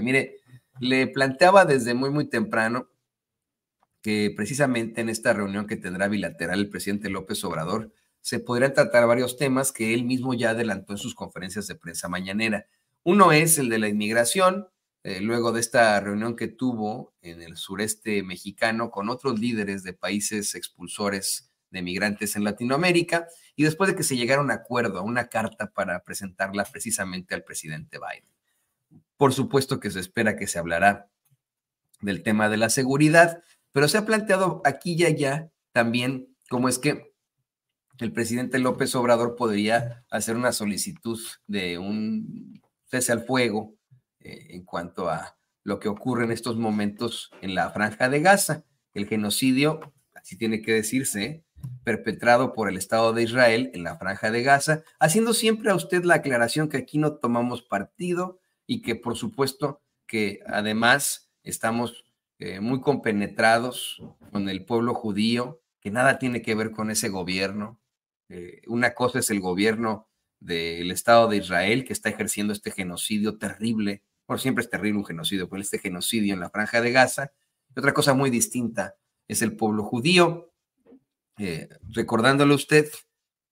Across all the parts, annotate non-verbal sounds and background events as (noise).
mire, le planteaba desde muy, muy temprano que precisamente en esta reunión que tendrá bilateral el presidente López Obrador, se podrían tratar varios temas que él mismo ya adelantó en sus conferencias de prensa mañanera. Uno es el de la inmigración, eh, luego de esta reunión que tuvo en el sureste mexicano con otros líderes de países expulsores de migrantes en Latinoamérica, y después de que se llegara a un acuerdo, a una carta para presentarla precisamente al presidente Biden. Por supuesto que se espera que se hablará del tema de la seguridad, pero se ha planteado aquí y allá también cómo es que el presidente López Obrador podría hacer una solicitud de un cese al fuego eh, en cuanto a lo que ocurre en estos momentos en la franja de Gaza, el genocidio, así tiene que decirse, perpetrado por el Estado de Israel en la franja de Gaza, haciendo siempre a usted la aclaración que aquí no tomamos partido, y que por supuesto que además estamos eh, muy compenetrados con el pueblo judío, que nada tiene que ver con ese gobierno. Eh, una cosa es el gobierno del Estado de Israel que está ejerciendo este genocidio terrible, por siempre es terrible un genocidio, pero este genocidio en la franja de Gaza. Y otra cosa muy distinta es el pueblo judío, eh, recordándole a usted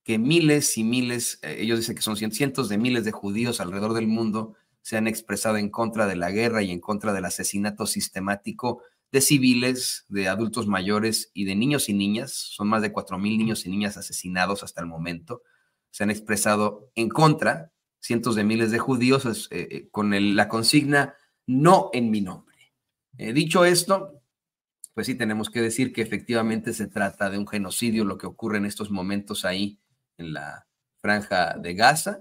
que miles y miles, ellos dicen que son cientos de miles de judíos alrededor del mundo, se han expresado en contra de la guerra y en contra del asesinato sistemático de civiles, de adultos mayores y de niños y niñas. Son más de 4.000 niños y niñas asesinados hasta el momento. Se han expresado en contra cientos de miles de judíos eh, eh, con la consigna no en mi nombre. Eh, dicho esto, pues sí tenemos que decir que efectivamente se trata de un genocidio lo que ocurre en estos momentos ahí en la franja de Gaza,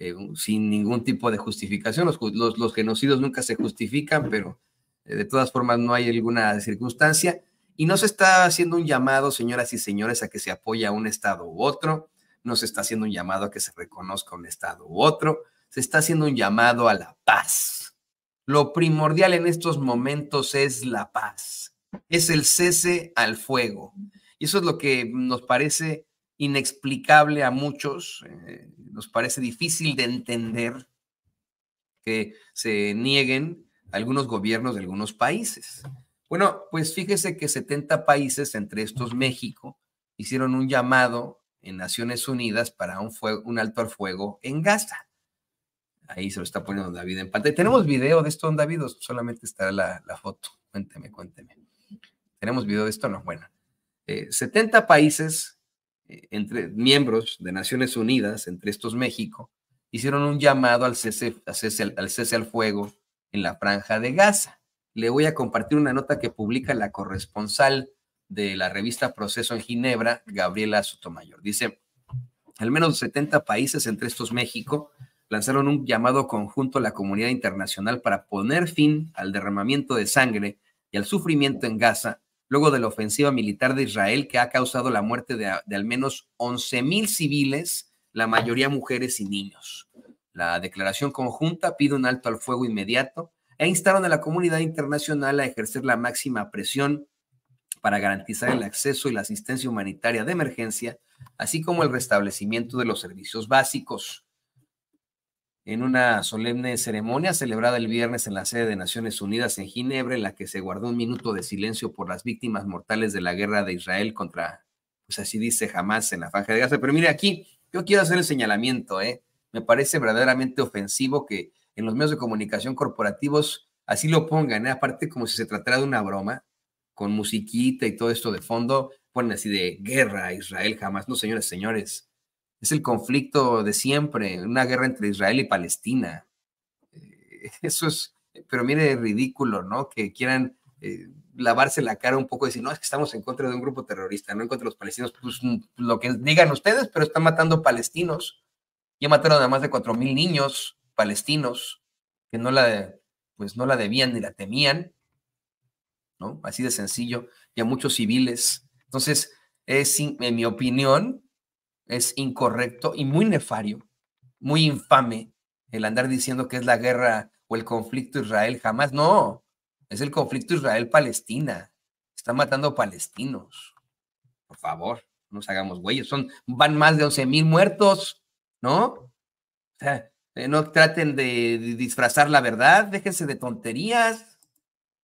eh, sin ningún tipo de justificación. Los, los, genocidios nunca se justifican, pero eh, de todas formas no hay alguna circunstancia. Y no se está haciendo un llamado, señoras y señores, a que se apoye a un Estado u otro, no se está haciendo un llamado a que se reconozca un Estado u otro, se está haciendo un llamado a la paz. Lo primordial en estos momentos es la paz, es el cese al fuego. Y eso es lo que nos parece inexplicable a muchos, eh, nos parece difícil de entender que se nieguen algunos gobiernos de algunos países. Bueno, pues fíjese que 70 países, entre estos México, hicieron un llamado en Naciones Unidas para un, un alto al fuego en Gaza. Ahí se lo está poniendo David en pantalla. Tenemos video de esto, don David, solamente estará la, foto. Cuénteme, cuénteme. ¿Tenemos video de esto? No, bueno. 70 eh, países eh, entre miembros de Naciones Unidas, entre estos México, hicieron un llamado al cese, al cese, al fuego en la franja de Gaza. Le voy a compartir una nota que publica la corresponsal de la revista Proceso en Ginebra, Gabriela Sotomayor. Dice, al menos 70 países, entre estos México, lanzaron un llamado conjunto a la comunidad internacional para poner fin al derramamiento de sangre y al sufrimiento en Gaza luego de la ofensiva militar de Israel que ha causado la muerte de, al menos mil civiles, la mayoría mujeres y niños. La declaración conjunta pide un alto al fuego inmediato e instaron a la comunidad internacional a ejercer la máxima presión para garantizar el acceso y la asistencia humanitaria de emergencia, así como el restablecimiento de los servicios básicos en una solemne ceremonia celebrada el viernes en la sede de Naciones Unidas en Ginebra, en la que se guardó un minuto de silencio por las víctimas mortales de la guerra de Israel contra, pues así dice jamás en la franja de Gaza. Pero mire aquí, yo quiero hacer el señalamiento, ¿eh? Me parece verdaderamente ofensivo que en los medios de comunicación corporativos así lo pongan, ¿eh? aparte como si se tratara de una broma, con musiquita y todo esto de fondo, ponen así de guerra a Israel jamás. No, señores, señores, es el conflicto de siempre, una guerra entre Israel y Palestina. Eh, (laughs) eso es, pero mire, ridículo, ¿no? Que quieran eh, lavarse la cara un poco y decir, no, es que estamos en contra de un grupo terrorista, no en contra de los palestinos, pues mm, lo que digan ustedes, pero están matando palestinos. Ya mataron a más de cuatro mil niños palestinos que no la, pues no la debían ni la temían, ¿no? Así de sencillo, y a muchos civiles. Entonces, es, en mi opinión, es incorrecto y muy nefario, muy infame el andar diciendo que es la guerra o el conflicto Israel jamás. No, es el conflicto Israel-Palestina. Están matando palestinos. Por favor, no nos hagamos güeyes. Son, van más de 11 mil muertos, ¿no? O sea, eh, no traten de, disfrazar la verdad, déjense de tonterías,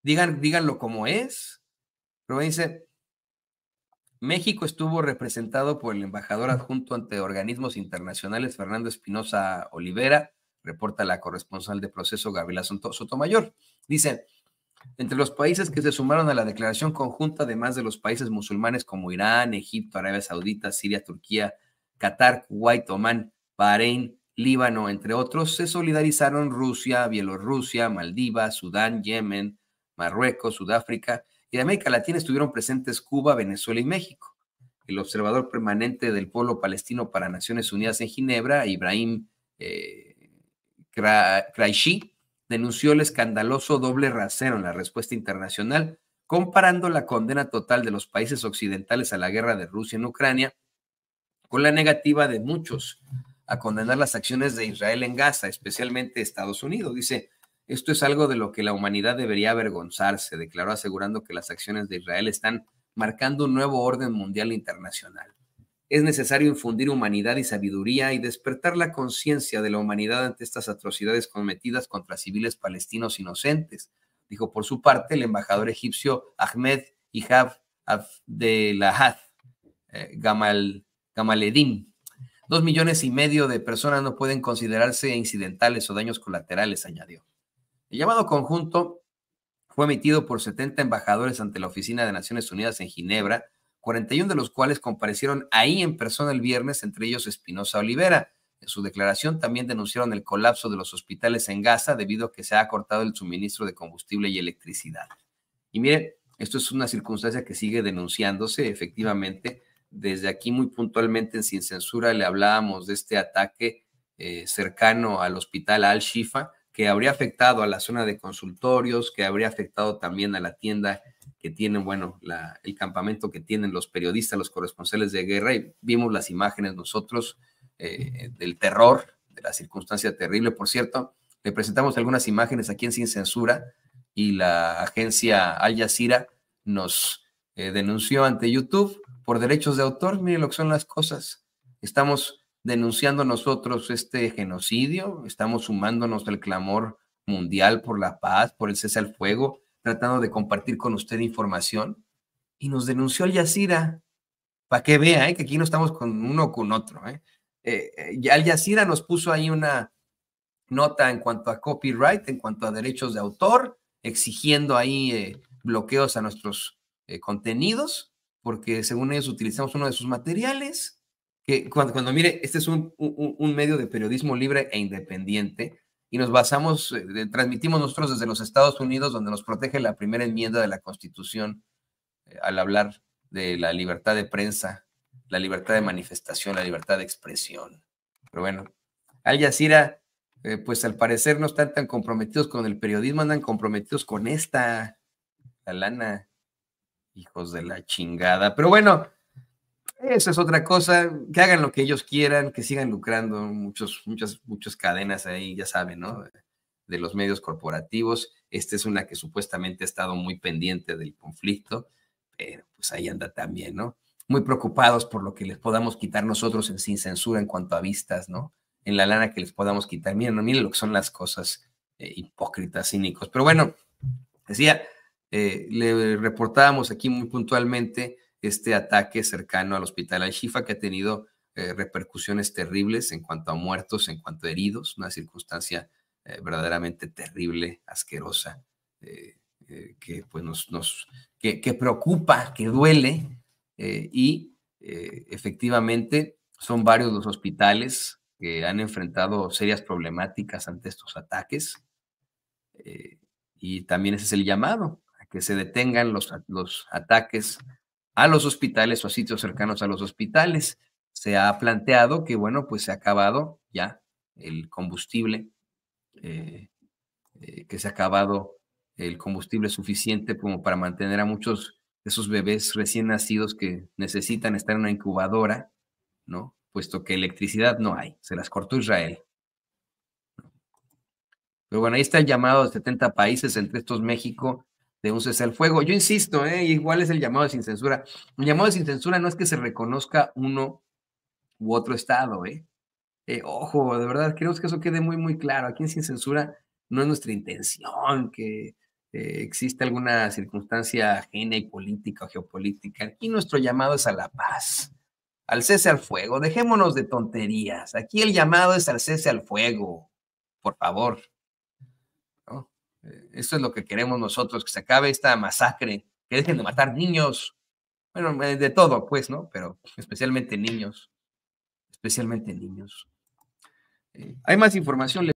digan, díganlo como es. Pero dice, México estuvo representado por el embajador adjunto ante organismos internacionales Fernando Espinosa Olivera, reporta la corresponsal de proceso Gabriela Sotomayor. Dice, entre los países que se sumaron a la declaración conjunta, además de los países musulmanes como Irán, Egipto, Arabia Saudita, Siria, Turquía, Qatar, Kuwait, Omán, Bahrein, Líbano, entre otros, se solidarizaron Rusia, Bielorrusia, Maldivas, Sudán, Yemen, Marruecos, Sudáfrica y de América Latina estuvieron presentes Cuba, Venezuela y México. El observador permanente del pueblo palestino para Naciones Unidas en Ginebra, Ibrahim Kraishi, eh, denunció el escandaloso doble rasero en la respuesta internacional, comparando la condena total de los países occidentales a la guerra de Rusia en Ucrania con la negativa de muchos a condenar las acciones de Israel en Gaza, especialmente Estados Unidos. Dice, esto es algo de lo que la humanidad debería avergonzarse, declaró asegurando que las acciones de Israel están marcando un nuevo orden mundial e internacional. Es necesario infundir humanidad y sabiduría y despertar la conciencia de la humanidad ante estas atrocidades cometidas contra civiles palestinos inocentes, dijo por su parte el embajador egipcio Ahmed Ihab Abdelahad eh, Gamal, Gamaledin. Dos millones y medio de personas no pueden considerarse incidentales o daños colaterales, añadió. El llamado conjunto fue emitido por 70 embajadores ante la Oficina de Naciones Unidas en Ginebra, 41 de los cuales comparecieron ahí en persona el viernes, entre ellos Espinosa Olivera. En su declaración también denunciaron el colapso de los hospitales en Gaza debido a que se ha cortado el suministro de combustible y electricidad. Y miren, esto es una circunstancia que sigue denunciándose efectivamente. Desde aquí muy puntualmente en Sin Censura le hablábamos de este ataque eh, cercano al hospital Al-Shifa, que habría afectado a la zona de consultorios, que habría afectado también a la tienda que tienen, bueno, el campamento que tienen los periodistas, los corresponsales de guerra, y vimos las imágenes nosotros eh, del terror, de la circunstancia terrible. Por cierto, le presentamos algunas imágenes aquí en Sin Censura y la agencia Al Jazeera nos eh, denunció ante YouTube por derechos de autor. Miren lo que son las cosas. Estamos denunciando nosotros este genocidio, estamos sumándonos al clamor mundial por la paz, por el cese al fuego, tratando de compartir con usted información. Y nos denunció al Yazira, para que vea ¿eh? que aquí no estamos con uno con otro. ¿eh? Eh, al yazira nos puso ahí una nota en cuanto a copyright, en cuanto a derechos de autor, exigiendo ahí bloqueos a nuestros contenidos, porque según ellos utilizamos uno de sus materiales que cuando, mire, este es un, medio de periodismo libre e independiente y nos basamos, eh, transmitimos nosotros desde los Estados Unidos, donde nos protege la primera enmienda de la Constitución eh, al hablar de la libertad de prensa, la libertad de manifestación, la libertad de expresión. Pero bueno, Al Jazeera, eh, pues al parecer no están tan comprometidos con el periodismo, andan comprometidos con esta, la lana, hijos de la chingada. Pero bueno, eso es otra cosa, que hagan lo que ellos quieran, que sigan lucrando muchos, muchas, muchas cadenas ahí, ya saben, ¿no? De los medios corporativos. Esta es una que supuestamente ha estado muy pendiente del conflicto, pero pues ahí anda también, ¿no? Muy preocupados por lo que les podamos quitar nosotros en sin censura en cuanto a vistas, ¿no? En la lana que les podamos quitar. Miren, miren lo que son las cosas eh, hipócritas, cínicos. Pero bueno, decía, eh, le reportábamos aquí muy puntualmente este ataque cercano al hospital Al-Shifa que ha tenido eh, repercusiones terribles en cuanto a muertos, en cuanto a heridos, una circunstancia eh, verdaderamente terrible, asquerosa, eh, que pues nos, preocupa, que duele y efectivamente son varios los hospitales que han enfrentado serias problemáticas ante estos ataques y también ese es el llamado a que se detengan los, los ataques a los hospitales o a sitios cercanos a los hospitales. Se ha planteado que, bueno, pues se ha acabado ya el combustible, eh, eh, que se ha acabado el combustible suficiente como para mantener a muchos de esos bebés recién nacidos que necesitan estar en una incubadora, ¿no? Puesto que electricidad no hay, se las cortó Israel. Pero bueno, ahí está el llamado de 70 países, entre estos México, de un cese al fuego. Yo insisto, ¿eh? igual es el llamado sin censura. un llamado sin censura no es que se reconozca uno u otro estado, ¿eh? ¿eh? ojo, de verdad, queremos que eso quede muy, muy claro. Aquí en Sin Censura no es nuestra intención que eh, exista alguna circunstancia ajena y política o geopolítica. Aquí nuestro llamado es a la paz, al cese al fuego. Dejémonos de tonterías. Aquí el llamado es al cese al fuego, por favor. Esto es lo que queremos nosotros, que se acabe esta masacre, que dejen de matar niños. Bueno, eh, de todo, pues, ¿no? Pero especialmente niños. Especialmente niños. Eh, hay más información.